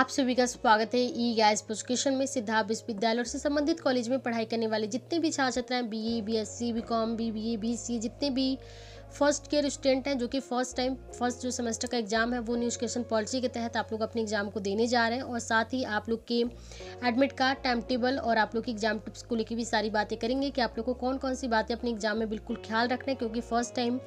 आप सभी का स्वागत है ई गैस पुस्किशन में सिद्धार्थ विश्वविद्यालय और से संबंधित कॉलेज में पढ़ाई करने वाले जितने भी छात्र हैं B A B S C B com B B A B C जितने भी फर्स्ट ईयर स्टूडेंट हैं जो कि फर्स्ट टाइम फर्स्ट जो सेमेस्टर का एग्ज़ाम है वो न्यूज क्वेश्चन पॉलिसी के तहत आप लोग अपने एग्ज़ाम को देने जा रहे हैं और साथ ही आप लोग के एडमिट कार्ड टाइम टेबल और आप लोग की एग्ज़ाम टिप्स को लेकर भी सारी बातें करेंगे कि आप लोग को कौन कौन सी बातें अपने एग्ज़ाम में बिल्कुल ख्याल रखना है क्योंकि फर्स्ट टाइम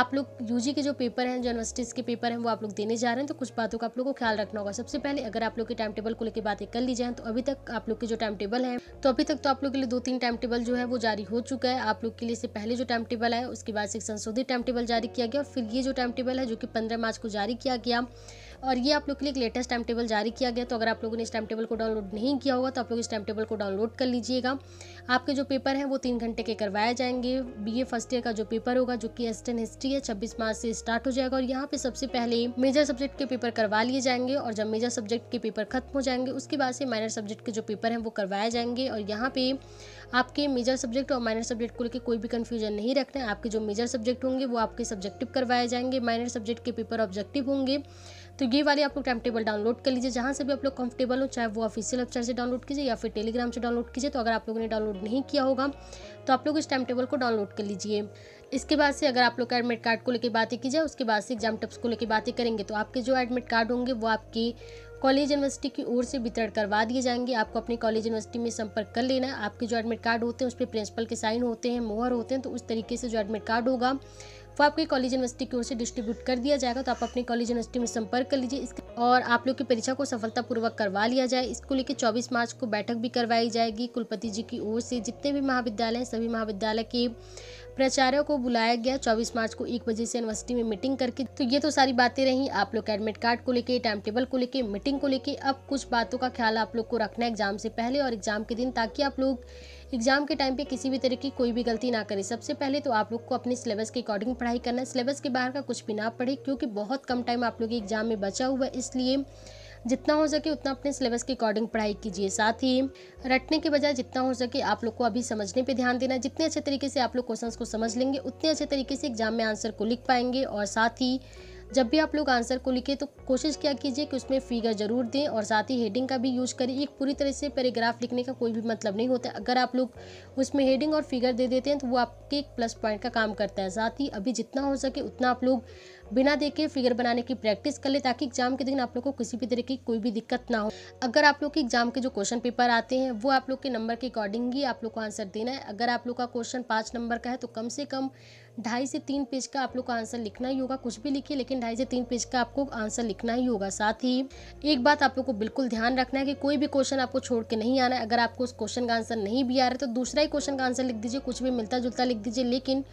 आप लोग जी के जो पेपर हैं जो यूनिवर्सिटीज़ के पेपर हैं वो आप लोग देने जा रहे हैं तो कुछ बातों का आप लोग को ख्याल रखना होगा सबसे पहले अगर आप लोग के टाइम टेबल को लेकर बातें कर ली जाए तो अभी तक आप लोग के जो टाइम टेबल है तो अभी तक तो आप लोग के लिए दो तीन टाइम टेबल जो है वो जारी हो चुका है आप लोग के लिए से पहले जो टाइम टेबल है उसके बाद से संशोधित टाइम टेबल जारी किया गया और फिर ये जो टाइम टेबल है जो कि पंद्रह मार्च को जारी किया गया और ये आप लोग के लिए एक लेटेस्ट टाइम टेबल जारी किया गया तो अगर आप लोगों ने इस टाइम टेबल को डाउनलोड नहीं किया होगा तो आप लोग इस टाइम टेबल को डाउनलोड कर लीजिएगा आपके जो पेपर हैं वो तीन घंटे के करवाए जाएंगे बी फर्स्ट ईयर का जो पेपर होगा जो कि एस्टर्न हिस्ट्री है छब्बीस मार्च से स्टार्ट हो जाएगा और यहाँ पर सबसे पहले मेजर सब्जेक्ट के पेपर करवा लिए जाएंगे और जब मेजर सब्जेक्ट के पेपर खत्म हो जाएंगे उसके बाद से माइनर सब्जेक्ट के जो पेपर हैं वो करवाए जाएंगे और यहाँ पे आपके मेजर सब्जेक्ट और माइनर सब्जेक्ट को लेकर कोई भी कन्फ्यूजन नहीं रखना है आपके जो मेजर सब्जेक्ट होंगे वो आपके सब्जेक्टिव करवाए जाएंगे माइनर सब्जेक्ट के पेपर ऑब्जेक्टिव होंगे तो ये वाली आप लोग टाइम टेबल डाउनलोड कर लीजिए जहाँ से भी आप लोग कंफर्टेबल हो चाहे वो ऑफिशियल वेबसाइट से डाउनलोड कीजिए या फिर टेलीग्राम से डाउनलोड कीजिए तो अगर आप लोगों ने डाउनलोड नहीं किया होगा तो आप लोग इस टाइम टेबल को डाउनलोड कर लीजिए इसके बाद से अगर आप लोग एडमिट कार्ड को लेकर बातें की जाए उसके बाद से एग्जाम टिप्स को लेकर बातें करेंगे तो आपके जो एडमिट कार्ड होंगे वो आपकी कॉलेज यूनिवर्सिटी की ओर से वितरण करवा दिए जाएंगे आपको अपनी कॉलेज यूनिवर्सिटी में संपर्क कर लेना है आपके जो एडमिट कार्ड होते हैं उस पर प्रिंसिपल के साइन होते हैं मोहर होते हैं तो उस तरीके से जो एडमिट कार्ड होगा वो आपके कॉलेज यूनिवर्सिटी की ओर से डिस्ट्रीब्यूट कर दिया जाएगा तो आप अपने कॉलेज यूनिवर्सिटी में संपर्क कर लीजिए और आप लोग की परीक्षा को सफलतापूर्वक करवा लिया जाए इसको लेकर चौबीस मार्च को बैठक भी करवाई जाएगी कुलपति जी की ओर से जितने भी महाविद्यालय हैं सभी महाविद्यालय के प्राचार्यों को बुलाया गया चौबीस मार्च को एक बजे से यूनिवर्सिटी में मीटिंग करके तो ये तो सारी बातें रही आप लोग एडमिट कार्ड को लेके टाइम टेबल को लेके मीटिंग को लेके अब कुछ बातों का ख्याल आप लोग को रखना है एग्जाम से पहले और एग्जाम के दिन ताकि आप लोग एग्जाम के टाइम पे किसी भी तरह की कोई भी गलती ना करें सबसे पहले तो आप लोग को अपने सिलेबस के अकॉर्डिंग पढ़ाई करना है सिलेबस के बाहर का कुछ भी ना पढ़े क्योंकि बहुत कम टाइम आप लोग एग्जाम में बचा हुआ है इसलिए जितना हो सके उतना अपने सिलेबस के अकॉर्डिंग पढ़ाई कीजिए साथ ही रटने के बजाय जितना हो सके आप लोग को अभी समझने पर ध्यान देना जितने अच्छे तरीके से आप लोग क्वेश्चन को समझ लेंगे उतने अच्छे तरीके से एग्जाम में आंसर को लिख पाएंगे और साथ ही जब भी आप लोग आंसर को लिखें तो कोशिश क्या कीजिए कि उसमें फिगर ज़रूर दें और साथ ही हेडिंग का भी यूज करें एक पूरी तरह से पैराग्राफ लिखने का कोई भी मतलब नहीं होता अगर आप लोग उसमें हेडिंग और फिगर दे देते हैं तो वो आपके एक प्लस पॉइंट का काम करता है साथ ही अभी जितना हो सके उतना आप लोग बिना देखे फिगर बनाने की प्रैक्टिस कर ले ताकि एग्जाम के दिन आप लोग को किसी भी तरह की कोई भी दिक्कत ना हो अगर आप लोग के एग्जाम के जो क्वेश्चन पेपर आते हैं वो आप लोग के नंबर के अकॉर्डिंग ही आप लोग को आंसर देना है अगर आप लोग का क्वेश्चन पाँच नंबर का है तो कम से कम ढाई से तीन पेज का आप लोग का आंसर लिखना ही होगा कुछ भी लिखिए लेकिन ढाई से तीन पेज का आपको आंसर लिखना ही होगा साथ ही एक बात आप लोग को बिल्कुल ध्यान रखना है कि कोई भी क्वेश्चन आपको छोड़ के नहीं आना है अगर आपको उस क्वेश्चन का आंसर नहीं भी आ रहा है तो दूसरा ही क्वेश्चन का आंसर लिख दीजिए कुछ भी मिलता जुलता लिख दीजिए लेकिन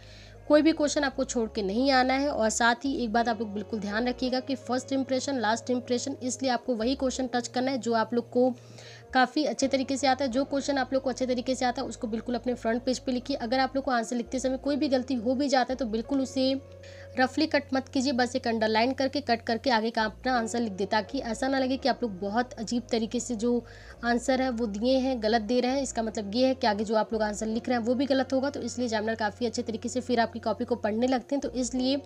कोई भी क्वेश्चन आपको छोड़ के नहीं आना है और साथ ही एक बात आप लोग बिल्कुल ध्यान रखिएगा कि फर्स्ट इंप्रेशन लास्ट इंप्रेशन इसलिए आपको वही क्वेश्चन टच करना है जो आप लोग को काफ़ी अच्छे तरीके से आता है जो क्वेश्चन आप लोग को अच्छे तरीके से आता है उसको बिल्कुल अपने फ्रंट पेज पे लिखिए अगर आप लोग को आंसर लिखते समय कोई भी गलती हो भी जाता है तो बिल्कुल उसे रफली कट मत कीजिए बस एक अंडरलाइन करके कट करके आगे का अपना आंसर लिख दे ताकि ऐसा ना लगे कि आप लोग बहुत अजीब तरीके से जो आंसर है वो दिए हैं गलत दे रहे हैं इसका मतलब ये है कि आगे जो आप लोग आंसर लिख रहे हैं वो भी गलत होगा तो इसलिए एग्जामिनर काफ़ी अच्छे तरीके से फिर आपकी कॉपी को पढ़ने लगते हैं तो इसलिए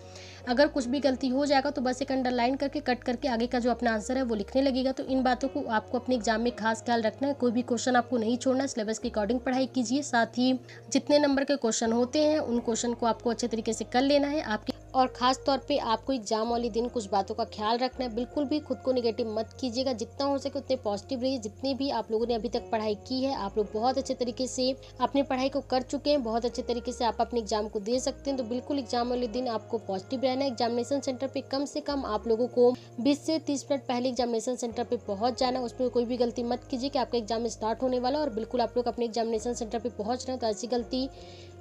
अगर कुछ भी गलती हो जाएगा तो बस एक अंडरलाइन करके कट करके आगे का जो अपना आंसर है वो लिखने लगेगा तो इन बातों को आपको अपने एग्जाम में खास ख्याल रखना है कोई भी क्वेश्चन आपको नहीं छोड़ना सिलेबस के अकॉर्डिंग पढ़ाई कीजिए साथ ही जितने नंबर के क्वेश्चन होते हैं उन क्वेश्चन को आपको अच्छे तरीके से कर लेना है आपकी और ख़ास तौर पे आपको एग्जाम वाले दिन कुछ बातों का ख्याल रखना है बिल्कुल भी खुद को निगेटिव मत कीजिएगा जितना हो सके उतने पॉजिटिव रहिए जितनी भी आप लोगों ने अभी तक पढ़ाई की है आप लोग बहुत अच्छे तरीके से अपनी पढ़ाई को कर चुके हैं बहुत अच्छे तरीके से आप अपने एग्जाम को दे सकते हैं तो बिल्कुल एग्जाम वाले दिन आपको पॉजिटिव रहना है एग्जामिनेशन सेंटर पर कम से कम आप लोगों को बीस से तीस मिनट पहले एग्जामिनेशन सेंटर पर पहुंच जाना है उसमें कोई भी गलती मत कीजिए कि आपका एग्जाम स्टार्ट होने वाला और बिल्कुल आप लोग अपने एग्जामिनेशन सेंटर पर पहुँच रहे हैं तो ऐसी गलती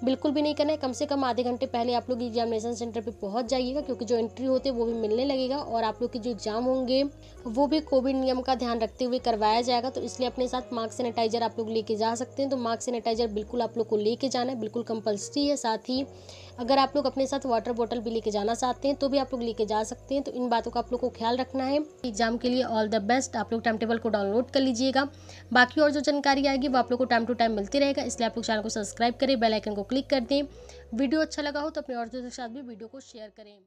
बिल्कुल भी नहीं करना है कम से कम आधे घंटे पहले आप लोग एग्जामिनेशन सेंटर पर पहुंच जाइएगा क्योंकि जो एंट्री होते हैं वो भी मिलने लगेगा और आप लोग के जो एग्ज़ाम होंगे वो भी कोविड नियम का ध्यान रखते हुए करवाया जाएगा तो इसलिए अपने साथ मास्क सैनिटाइज़र आप लोग लेके जा सकते हैं तो मास्क सैनिटाइज़र बिल्कुल आप लोग को लेके जाना है बिल्कुल कंपल्सरी है साथ ही अगर आप लोग अपने साथ वाटर बॉटल भी लेके जाना चाहते हैं तो भी आप लोग लेके जा सकते हैं तो इन बातों का आप लोग को ख्याल रखना है एग्जाम के लिए ऑल द बेस्ट आप लोग टाइम टेबल को डाउनलोड कर लीजिएगा बाकी और जो जानकारी आएगी वो आप लोग को टाइम टू टाइम मिलती रहेगा इसलिए आप लोग चैनल को सब्सक्राइब करें बेलाइकन को क्लिक कर दें वीडियो अच्छा लगा हो तो अपने औरतों के साथ भी वीडियो को शेयर करें